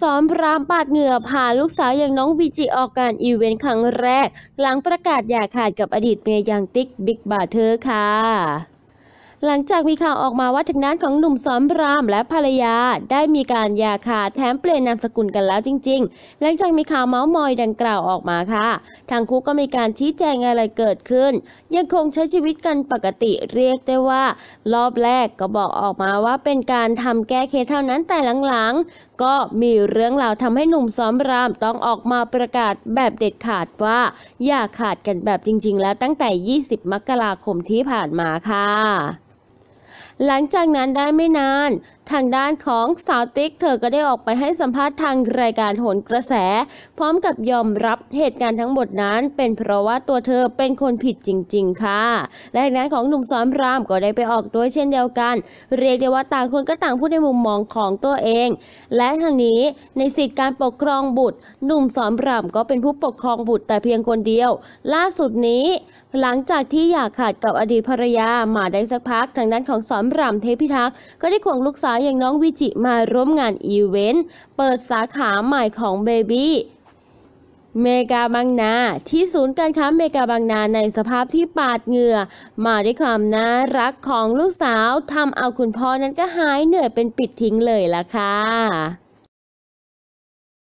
สอนพรามปาดเหงื่อพาลูกสาวอย่างน้องวีจิออกการอีเวนต์ครั้งแรก หลังประกาศอย่าขาดกับอดีตเมียอย่างติ๊กบิ๊กบาเธอค่ะหลังจากมีข่าวออกมาว่าทางด้านของหนุ่มสอนรามและภรรยา ได้มีการยาขาดแถมเปลี่ยนนามสกุลกันแล้วจริง ๆ หลังจากมีข่าวเมาส์มอยดังกล่าวออกมาค่ะ ทางคู่ก็มีการชี้แจงอะไรเกิดขึ้น ยังคงใช้ชีวิตกันปกติเรียกได้ว่า รอบแรกก็บอกออกมาว่าเป็นการทำแก้เคสเท่านั้นแต่หลังๆ ก็มีเรื่องราวทำให้หนุ่มสอนรามต้องออกมาประกาศแบบเด็ดขาดว่าอย่าขาดกันแบบจริง ๆ แล้วตั้งแต่ 20 มกราคมที่ผ่านมาค่ะหลังจากนั้นได้ไม่นานทางด้านของสาวติ๊กเธอก็ได้ออกไปให้สัมภาษณ์ทางรายการโหนกระแส พร้อมกับยอมรับเหตุการณ์ทั้งหมดนั้น เป็นเพราะว่าตัวเธอเป็นคนผิดจริง ๆค่ะและางด้านของหนุ่มสอนรามก็ได้ไปออกตัวเช่นเดียวกัน เรียกได้ว่าต่างคนก็ต่างพูดในมุมมองของตัวเอง และทางนี้ในสิทธิการปกครองบุตร หนุ่มสอนรามก็เป็นผู้ปกครองบุตรแต่เพียงคนเดียว ล่าสุดนี้ หลังจากที่อยากขาดกับอดีตภรรยามาได้สักพัก ทางด้านของสอนรามเทพิทักษ์ก็ได้ควงลูกสาวาอย่างน้องวิจิมาร่วมงานอีเวนต์ เปิดสาขาใหม่ของเบบี้ เมกาบางนาที่ศูนย์การค้าเมกาบางนาในสภาพที่ปาดเหงื่อ มาด้วยความน่ารักของลูกสาวทำเอาคุณพ่อนั้นก็หายเหนื่อยเป็นปิดทิ้งเลยล่ะค่ะ